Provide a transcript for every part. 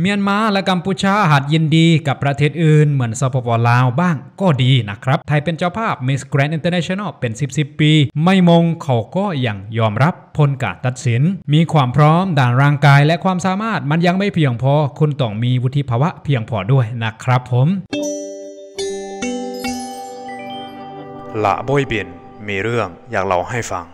เมียนมาและกัมพูชาหัดยินดีกับประเทศอื่นเหมือนสปปลาวบ้างก็ดีนะครับ ไทยเป็นเจ้าภาพ Miss Grand International เป็น10 10 ปี ไม่มงเขาก็ยังยอมรับพลการตัดสิน มีความพร้อมด่านร่างกายและความสามารถมันยังไม่เพียงพอ คุณต้องมีวุฒิภาวะเพียงพอด้วยนะครับผมละบอยเบียนมีเรื่องอยากเล่าให้ฟัง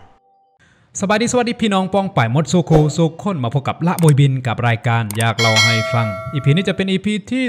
สบายดีสวัสดี พี่น้องป้องป่ายมดสุโคสุขคนมาพบกับละบอยบินกับรายการอยากเราให้ฟังอีพีนี้จะเป็นอีพีที่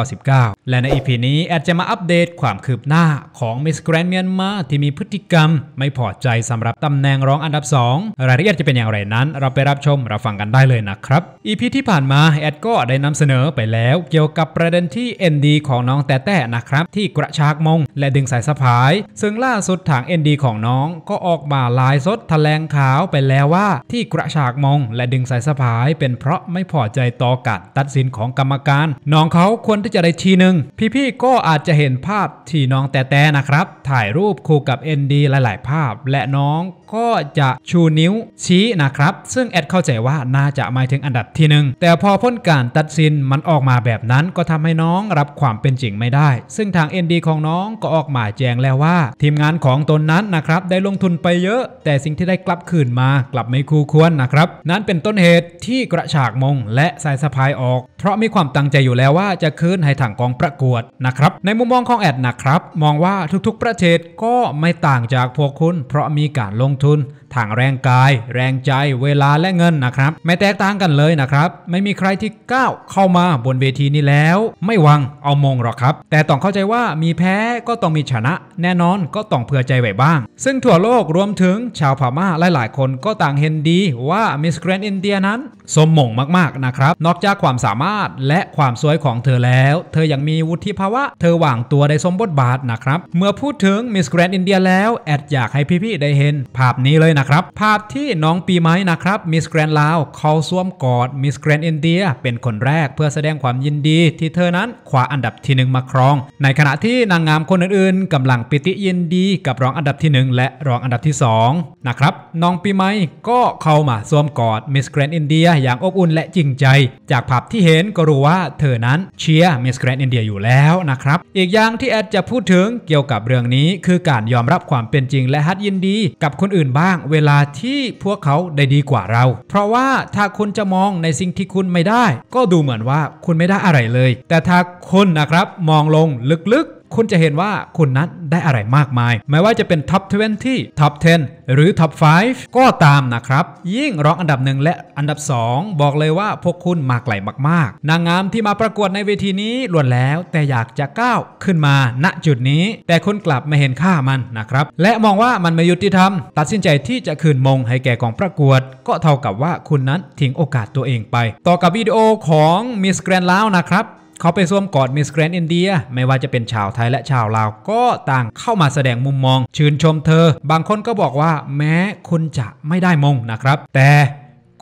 399 และในอีพีนี้แอดจะมาอัปเดตความคืบหน้าของมิสแกรนเมียนมาที่มีพฤติกรรม ไม่พอใจสำหรับตำแหน่งรองอันดับ 2 รายละเอียดจะเป็นอย่างไรนั้น เราไปรับชมรับฟังกันได้เลยนะครับอีพีที่ผ่านมาแอดก็ได้นำเสนอไปแล้ว เกี่ยวกับประเด็นที่ ND ของน้อง แต่แต่นะครับที่กระชากมง และดึงสายสะพาย ซึ่งล่าสุดทาง ND ของน้องก็ออกมาลายสดแถลงงขาวไปแล้วว่าที่กระชากมงและดึงสายสะพาย เป็นเพราะไม่พอใจต่อการตัดสินของกรรมการ น้องเขาควรที่จะได้ทีหนึ่งพี่ๆก็อาจจะเห็นภาพที่น้องแต่แต่นะครับ ถ่ายรูปคู่กับ ND หลายๆ ภาพ และน้องก็จะชูนิ้วชี้นะครับ ซึ่งแอดเข้าใจว่าน่าจะหมายถึงอันดับที่หนึ่งแต่พอพ้นการตัดสินมันออกมาแบบนั้นก็ทำให้น้องรับความเป็นจริงไม่ได้ ซึ่งทาง ND ของน้องก็ออกมาแจ้งแล้วว่าทีมงานของตนนั้นนะครับได้ลงทุนไปเยอะ แต่สิ่งที่ได้กลับลับคืนมากลับไม่คู่ควรนะครับ นั้นเป็นต้นเหตุที่กระฉากมงและสายสะพายออก เพราะมีความตั้งใจอยู่แล้วว่าจะคืนให้ถังกองประกวดนะครับ ในมุมมองของแอดนะครับ มองว่าทุกๆ ประเทศก็ไม่ต่างจากพวกคุณเพราะมีการลงทุนทางแรงกายแรงใจเวลาและเงินนะครับ ไม่แตกต่างกันเลยนะครับไม่มีใครที่ก้าวเข้ามาบนเวทีนี้แล้ว ไม่วังเอามงหรอกครับ แต่ต้องเข้าใจว่ามีแพ้ก็ต้องมีชนะ แน่นอนก็ต้องเผื่อใจไว้บ้าง ซึ่งทั่วโลกรวมถึงชาวพม่าหลาย ๆ คนก็ต่างเห็นดีว่ามิสแกรนด์อินเดียนั้น สมมงมากๆนะครับ นอกจากความสามารถและความสวยของเธอแล้ว เธอยังมีวุฒิภาวะเธอวางตัวได้สมบทบาทนะครับ เมื่อพูดถึงมิสแกรนด์อินเดียแล้วแอดอยากให้พี่ๆได้เห็นภาพนี้เลยนะครับ ภาพที่น้องปีไม้นะครับมิสแกรนลาวเขาสวมกอดมิสแกรนอินเดียเป็นคนแรกเพื่อแสดงความยินดี ที่เธอนั้นคว้าอันดับที่1มาครอง ในขณะที่นางงามคนอื่นๆ กำลังปิติยินดี กับรองอันดับที่ 1 และรองอันดับที่ 2นะครับน้องปีไม้ก็เข้ามาสวมกอดมิสแกรนอินเดียอย่างอบอุ่นและจริงใจ จากภาพที่เห็นก็รู้ว่าเธอนั้นเชียร์มิสแกรนอินเดียอยู่แล้วนะครับอีกอย่างที่แอดจะพูดถึงเกี่ยวกับเรื่องนี้ คือการยอมรับความเป็นจริงและฮัดยินดีกับคนอื่นบ้างเเวลาที่พวกเขาได้ดีกว่าเรา เพราะว่าถ้าคุณจะมองในสิ่งที่คุณไม่ได้ ก็ดูเหมือนว่าคุณไม่ได้อะไรเลย แต่ถ้าคุณนะครับมองลงลึกคุณจะเห็นว่าคุณนั้นได้อะไรมากมาย ไม่ว่าจะเป็นท็อป 20 ท็อป 10 หรือท็อป 5 ก็ตามนะครับ ยิ่งร้องอันดับหนึ่งและอันดับ 2 บอกเลยว่าพวกคุณมากไหลมากๆ นางงามที่มาประกวดในเวทีนี้ล้วนแล้วแต่อยากจะก้าวขึ้นมาณจุดนี้ แต่คุณกลับไม่เห็นค่ามันนะครับ และมองว่ามันไม่ยุติธรรม ตัดสินใจที่จะคืนมงให้แก่กองประกวด ก็เท่ากับว่าคุณนั้นทิ้งโอกาสตัวเองไป ต่อกับวิดีโอของมิสแกรนด์ลาวนะครับเขาไปส้วมกอดมิสแกรนด์อินเดียไม่ว่าจะเป็นชาวไทยและชาวลาวก็ต่างเข้ามาแสดงมุมมอง ชื่นชมเธอ บางคนก็บอกว่า แม้คุณจะไม่ได้มงนะครับ แต่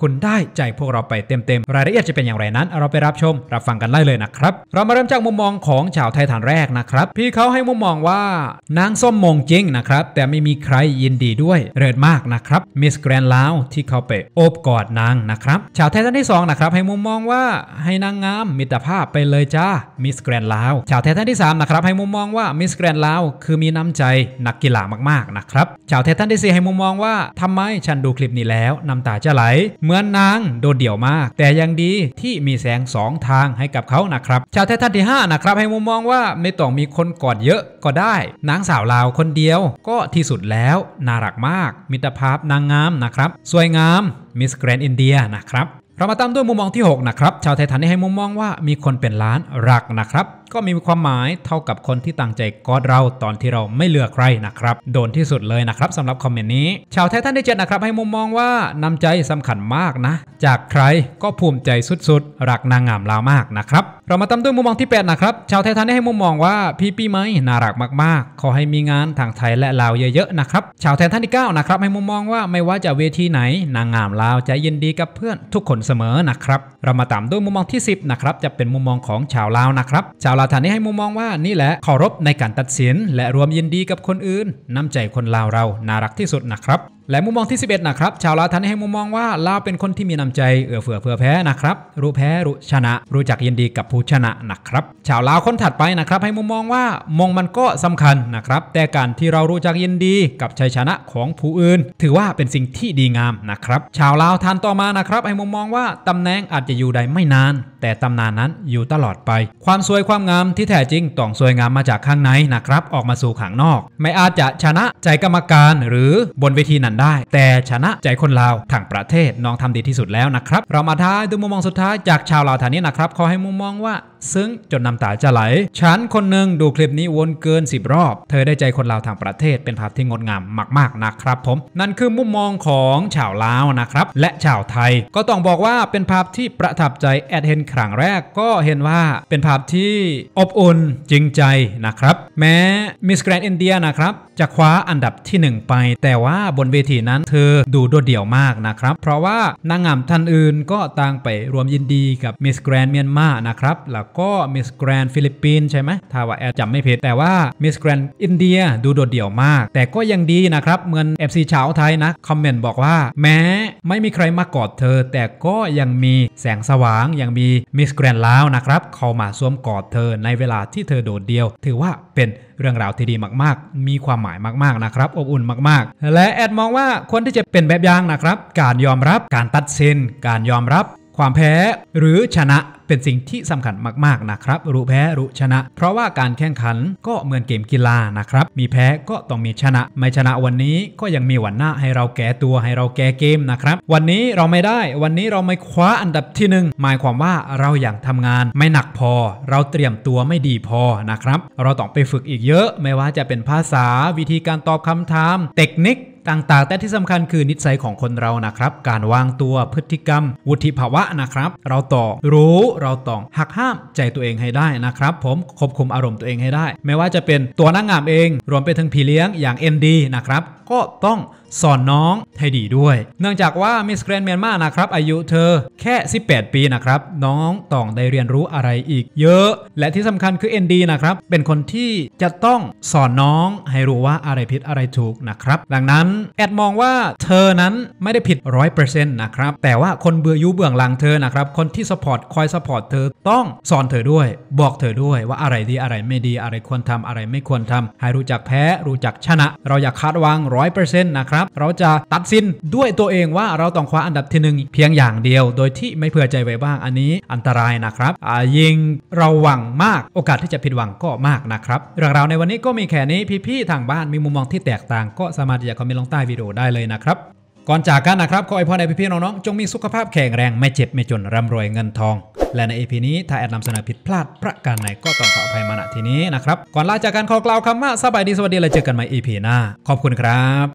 คุณได้ใจพวกเราไปเต็มๆ รายละเอียดจะเป็นอย่างไรนั้น เราไปรับชมรับฟังกันได้เลยนะครับเรามาเริ่มจากมุมมองของชาวไทยฐานแรกนะครับพี่เขาให้มุมมองว่านางส้มมงจริงนะครับแต่ไม่มีใครยินดีด้วยเริดมากนะครับมิสแกรนลาวที่เขาไปโอบกอดนางนะครับชาวไทยท่านที่2นะครับให้มุมมองว่าให้นางงามมิตรภาพไปเลยจ้ามิสแกรนลาวชาวไทยท่านที่3นะครับให้มุมมองว่ามิสแกรนลาวคือมีน้ำใจนักกีฬามากๆนะครับชาวไทยท่านที่ 4 ให้มุมมองว่าทำไมฉันดูคลิปนี้แล้วน้ำตาจะไหลเหมือนนางโดดเดี่ยวมาก แต่ยังดีที่มีแสงสองทางให้กับเขานะครับชาวไททันที่5นะครับให้มุมมองว่าไม่ต้องมีคนกอดเยอะก็ได้นางสาวลาวคนเดียวก็ที่สุดแล้วน่ารักมาก มิตรภาพนางงามนะครับ สวยงามมิสแกรนด์อินเดียนะครับเรามาตามด้วยมุมมองที่6นะครับชาวไททันนี่ให้มุมมองว่ามีคนเป็นล้านรักนะครับก็มีความหมายเท่ากับคนที่ต่างใจกอดเราตอนที่เราไม่เลือกใครนะครับโดนที่สุดเลยนะครับสำหรับคอมเมนต์นี้ ชาวไทยท่านที่เจ็ดนะครับให้มุมมองว่าน้ำใจสำคัญมากนะ จากใครก็ภูมิใจสุดๆรักนางงามลาวมากนะครับเรามาตามด้วยมุมมองที่8นะครับชาวไทยท่านให้มุมมองว่า พี่ปีไหมน่ารักมากๆ ขอให้มีงานทางไทยและลาวเยอะๆนะครับชาวไทยท่านที่9นะครับให้มุมมองว่าไม่ว่าจะเวทีไหน นางงามลาวจะยินดีกับเพื่อนทุกคนเสมอนะครับเรามาตามด้วยมุมมองที่ 10นะครับจะเป็นมุมมองของชาวลาวนะครับ ชาวาวฐานนี้ให้มุมมองว่านี่แหละขอรบในการตัดสิน และรวมยินดีกับคนอื่น น้ำใจคนลาวเราน่ารักที่สุดนะครับและมุมมองที่ 11นะครับชาวลาวทัานให้มุมมองว่าลาวเป็นคนที่มีน้ำใจเอื้อเฟื้อเผื่อแพ้นะครับ รู้แพ้รู้ชนะรู้จักยินดีกับผู้ชนะนะครับชาวลาวคนถัดไปนะครับ ให้มุมมองว่ามองมันก็สำคัญนะครับ แต่การที่เรารู้จักยินดี กับชัยชนะของผู้อื่น ถือว่าเป็นสิ่งที่ดีงามนะครับชาวลาวทานต่อมานะครับให้มุมมองว่าตำแหน่งอาจจะอยู่ใดไม่นาน แต่ตำนานนั้นอยู่ตลอดไป ความสวยความงามที่แท้จริงต้องสวยงามมาจากข้างในนะครับ ออกมาสู่ข้างนอก ไม่อาจจะชนะใจกรรมการหรือบนเวทีนั้นันได้แต่ชนะใจคนลาวทั้งประเทศน้อง ทำ ดีที่สุดแล้ว นะ ครับ เรา มาท้ายดูมุมมองสุดท้ายจากชาวลาวฐาน นี้ นะ ครับขอให้มุมมองว่าซึ้งจนน้ำตาจะไหล ฉันคนหนึ่งดูคลิปนี้วนเกิน10รอบ เธอได้ใจคนลาวทางประเทศเป็นภาพที่งดงามมากๆนะครับผม นั่นคือมุมมองของชาวลาวนะครับ และชาวไทยก็ต้องบอกว่าเป็นภาพที่ประทับใจแอดเห็นครั้งแรกก็เห็นว่าเป็นภาพที่อบอุ่นจริงใจนะครับ แม้มิสแกรนด์อินเดียนะครับจะคว้าอันดับที่1ไปแต่ว่าบนเวทีนั้นเธอดูโดดเดี่ยวมากนะครับ เพราะว่านางงามท่านอื่นก็ต่างไปรวมยินดีกับมิสแกรนด์เมียนมานะครับแล้วก็มิสแกรนฟิลิปปินส์ใช่ไหมถ้าว่าแอดจำไม่ผิดแต่ว่ามิสแกรนอินเดียดูโดดเดี่ยวมาก แต่ก็ยังดีนะครับ เหมือน FC ชาวไทยนะ คอมเมนต์บอกว่า แม้ไม่มีใครมากอดเธอ แต่ก็ยังมีแสงสว่างยังมีมิสแกรนลาวนะครับเข้ามาสวมกอดเธอในเวลาที่เธอโดดเดี่ยว ถือว่าเป็นเรื่องราวที่ดีมากๆ มีความหมายมาก ๆ นะครับ อบอุ่นมากๆ และแอดมองว่าคนที่จะเป็นแบบอย่างนะครับการยอมรับการตัดสิน การยอมรับความแพ้หรือชนะเป็นสิ่งที่สำคัญมากๆนะครับรู้แพ้รู้ชนะ เพราะว่าการแข่งขันก็เหมือนเกมกีฬานะครับ มีแพ้ก็ต้องมีชนะ ไม่ชนะวันนี้ก็ยังมีวันหน้าให้เราแก้ตัวให้เราแก้เกมนะครับ วันนี้เราไม่ได้วันนี้เราไม่คว้าอันดับที่1หมายความว่าเราอย่างทำงานไม่หนักพอเราเตรียมตัวไม่ดีพอนะครับ เราต้องไปฝึกอีกเยอะ ไม่ว่าจะเป็นภาษา วิธีการตอบคำถาม เทคนิคต่างๆ แต่ที่สำคัญคือนิสัยของคนเรานะครับ การวางตัวพฤติกรรม วุฒิภาวะนะครับ เราต้อรู้เราต้องหักห้ามใจตัวเองให้ได้นะครับ ผมควบคุมอารมณ์ตัวเองให้ได้ไม่ว่าจะเป็นตัวนังงามเอง รวมไปถึงพี่เลี้ยงอย่างเอ็นดีนะครับก็ต้องสอนน้องให้ดีด้วย เนื่องจากว่ามิสแกรนเมียนมานะครับ อายุเธอแค่ 18 ปีนะครับน้องต้องได้เรียนรู้อะไรอีกเยอะ และที่สำคัญคือเดีนะครับเป็นคนที่จะต้องสอนน้องให้รู้ว่าอะไรผิดอะไรถูกนะครับ ดังนั้นแอดมองว่าเธอนั้นไม่ได้ผิดร้อยเปอร์เซ็นต์นะครับแต่ว่าคนเบื่อยุเบื่องหลังเธอนะครับคนที่สปอร์ตคอยสปอร์ตเธอต้องสอนเธอด้วยบอกเธอด้วยว่าอะไรดีอะไรไม่ดีอะไรควรทำอะไรไม่ควรทำ ให้รู้จักแพ้รู้จักชนะ เราอย่าคาดหวังร้อยเปอร์เซ็นต์นะครับ เราจะตัดสินด้วยตัวเองว่าเราต้องคว้าอันดับที่หนึ่งเพียงอย่างเดียว โดยที่ไม่เผื่อใจไว้บ้างอันนี้ อันตรายนะครับยิงเราหวังมากโอกาสที่จะผิดหวังก็มากนะครับเรื่องราวในวันนี้ก็มีแค่นี้พี่ๆทางบ้านมีมุมมองที่แตกต่างก็สามารถที่จะคอมเมนต์งใต้วิดีโอได้เลยนะครับก่อนจากกันนะครับ ขออวยพรให้พี่ๆน้องๆ จงมีสุขภาพแข็งแรงไม่เจ็บไม่จนร่ำรวยเงินทอง และในเอพีนี้ถ้าแอดนำเสนอผิดพลาดประการไหนก็ต้องขออภัยมาณที่นี้นะครับ ก่อนลาจากกัน ขอกล่าวคำว่าสบายดีสวัสดีแล้วเจอกันใหม่เอพีหน้า ขอบคุณครับ